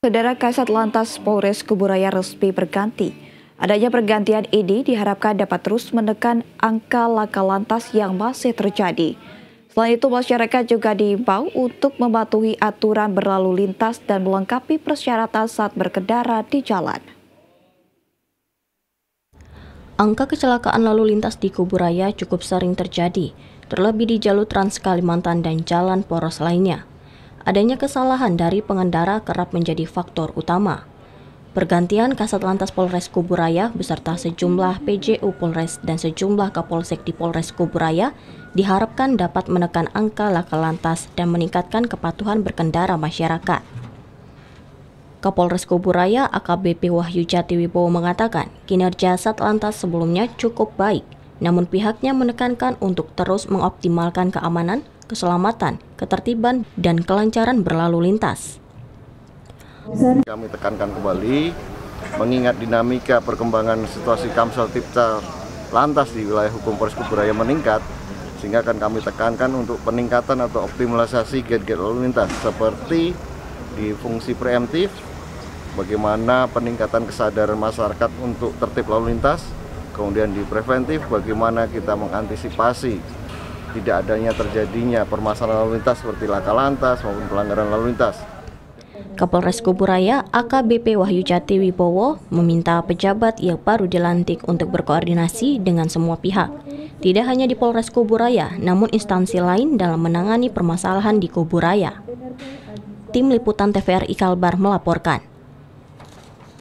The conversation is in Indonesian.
Saudara Kasat Lantas Polres Kuburaya resmi berganti. Adanya pergantian ini diharapkan dapat terus menekan angka laka lantas yang masih terjadi. Selain itu, masyarakat juga diimbau untuk mematuhi aturan berlalu lintas dan melengkapi persyaratan saat berkendara di jalan. Angka kecelakaan lalu lintas di Kuburaya cukup sering terjadi, terlebih di jalur Trans Kalimantan dan jalan poros lainnya adanya kesalahan dari pengendara kerap menjadi faktor utama. Pergantian Kasat Lantas Polres Kuburaya beserta sejumlah PJU Polres dan sejumlah Kapolsek di Polres Kuburaya diharapkan dapat menekan angka laka lantas dan meningkatkan kepatuhan berkendara masyarakat. Kapolres Kuburaya AKBP Wahyu Jatiwibowo mengatakan kinerja Satlantas sebelumnya cukup baik, namun pihaknya menekankan untuk terus mengoptimalkan keamanan, keselamatan, ketertiban, dan kelancaran berlalu lintas. Kami tekankan kembali, mengingat dinamika perkembangan situasi Kamsel Tipta lantas di wilayah hukum Polres Kuburaya meningkat, sehingga akan kami tekankan untuk peningkatan atau optimalisasi gate-gate lalu lintas seperti di fungsi preemptif, bagaimana peningkatan kesadaran masyarakat untuk tertib lalu lintas, kemudian di preventif bagaimana kita mengantisipasi tidak adanya terjadinya permasalahan lalu lintas seperti laka lantas maupun pelanggaran lalu lintas. Kapolres Kuburaya AKBP Wahyu Jati Wibowo meminta pejabat yang baru dilantik untuk berkoordinasi dengan semua pihak. Tidak hanya di Polres Kuburaya, namun instansi lain dalam menangani permasalahan di Kuburaya. Tim Liputan TVRI Kalbar melaporkan.